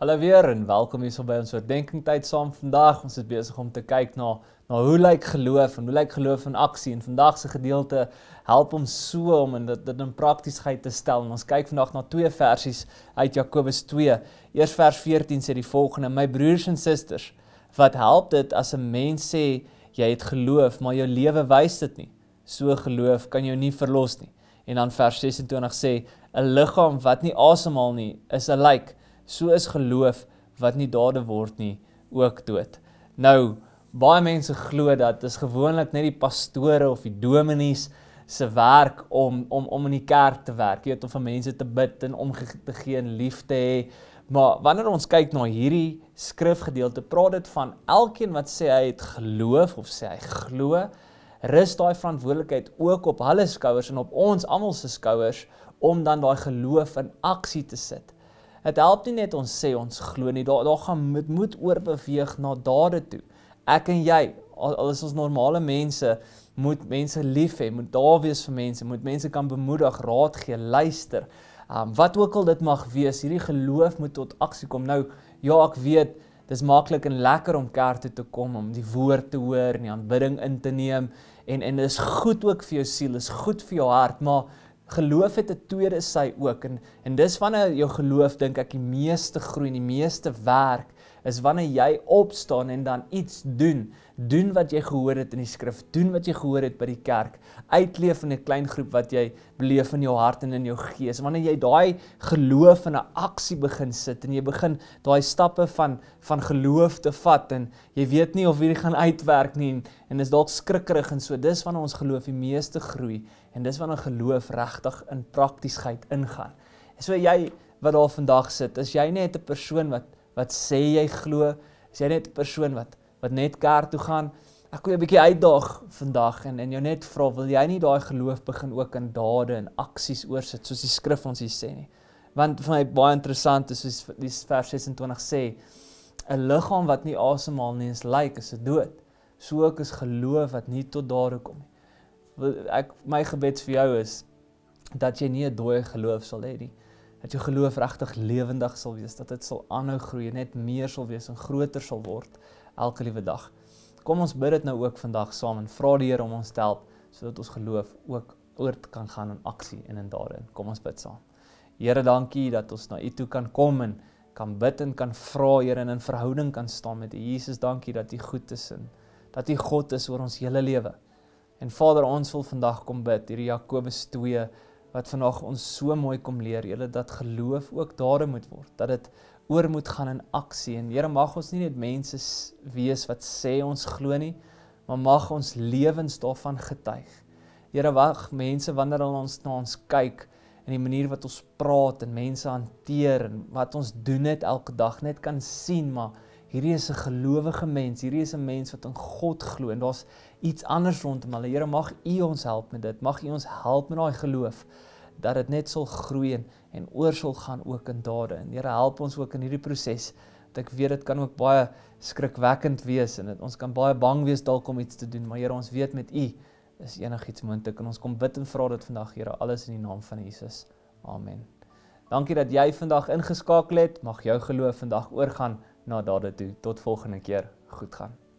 Hallo weer en welkom hier so by ons oordenkingtyd saam. Vandag ons is besig om te kyk na na hoe lyk geloof en hoe lyk geloof in aksie en vandag se gedeelte help ons so om in dit, dit in praktiesheid te stel. En ons kyk vandag na twee versies uit Jakobus 2. Eers vers 14 sê die volgende: My broers en susters, wat help dit as 'n mens sê jy het geloof, maar jou lewe wys dit nie? So geloof kan jou nie verlos nie. En dan vers 26 sê 'n liggaam wat nie asemhaal nie, is 'n lijk. Like so is geloof wat nie dade word nie ook dood. Nou, baie mense glo dat dit is gewoonlik net die pastore of die dominees se werk om om om in die kerk te werk, jy weet om vir mense te bid en om te gee en lief te hê. Maar wanneer ons kyk na hierdie skrifgedeelte, praat dit van elkeen wat sê hy het geloof of sê hy glo, rus daai verantwoordelikheid ook op hulle skouers en op ons almal se skouers om dan daai geloof in aksie te sit. Dit help nie net ons sê ons glo nie. Daar daar gaan met moed oorbeweeg na dade toe. Ek en jy, al is ons normale mense, moet mense lief hê, moet daar wees vir mense, moet mense kan bemoedig, raad gee, luister. Um wat ook al dit mag wees, hierdie geloof moet tot aksie kom. Nou ja, ek weet Dis maklik en lekker om kerk toe te kom om die woord te hoor en die aanbidding in te neem en en dis goed ook vir jou siel, is goed vir jou hart, maar geloof het 'n tweede sy ook en en dis wanneer jou geloof dink ek die meeste groei en die meeste werk is wanneer jy opstaan en dan iets doen. Doen wat jy gehoor het in die skrif, doen wat jy gehoor het by die kerk, uitleef in 'n klein groep wat jy beleef in jou hart en in jou gees. Wanneer jy daai geloof in 'n aksie begin sit en jy begin daai stappe van van geloof te vat en jy weet nie of hierdie gaan uitwerk nie en, en is dalk skrikkerig en so, dis wanneer ons geloof die meeste groei en dis wanneer geloof regtig in praktiesheid ingaan. So jy wat daar vandag sit, as jy net 'n persoon wat wat sê jy glo? Is jy net 'n persoon wat wat net kerk toe gaan? Ek wil 'n bietjie uitdaag vandag en en jou net vra, wil jy nie daai geloof begin ook in dade en aksies oorsit soos die skrif ons hier sê nie? Want vir my baie interessant is soos die vers 26 sê, 'n liggaam wat nie asemhaal nie, is lyk like, as 'n dood. So ook is geloof wat nie tot dade kom nie. Ek my gebed vir jou is dat jy nie 'n dooie geloof sal hê nie dat jou geloof regtig lewendig sal wees, dat dit sal aanhou groei, net meer sal wees en groter sal word elke liewe dag. Kom ons bid dit nou ook vandag saam en vra die Here om ons te help sodat ons geloof ook oort kan gaan in aksie en in dade. Kom ons bid saam. Here, dankie dat ons na U toe kan kom en kan bid en kan vra, Here, en in verhouding kan staan met U. Jesus, dankie dat U goed is en dat U God is oor ons hele lewe. En Vader, ons wil vandag kom bid hier Jakobus 2 wat vandag ons so mooi kom leer, julle dat geloof ook dade moet word, dat dit oor moet gaan in aksie. En Here mag ons nie net mense wees wat sê ons glo nie, maar mag ons lewens daarvan getuig. Here wag, mense wanneer hulle ons na ons kyk en die manier wat ons praat en mense hanteer en wat ons doen dit elke dag net kan sien, maar hierdie is 'n gelowige mens, hierdie is 'n mens wat in God glo en daar's iets anders rondom hulle. Here mag U ons help met dit. Mag U ons help met daai geloof dat dit net sal groei en, en oor sal gaan ook in dade. En Here help ons ook in hierdie proses dat ek weet dit kan ook baie skrikwekkend wees en dit ons kan baie bang wees dalk om iets te doen, maar Here ons weet met U is enigiets moontlik en ons kom bid en vra dit vandag Here alles in die naam van Jesus. Amen. Dankie dat jy vandag ingeskakel het. Mag jou geloof vandag oorgaan na daardie toe. Tot volgende keer. Goed gaan.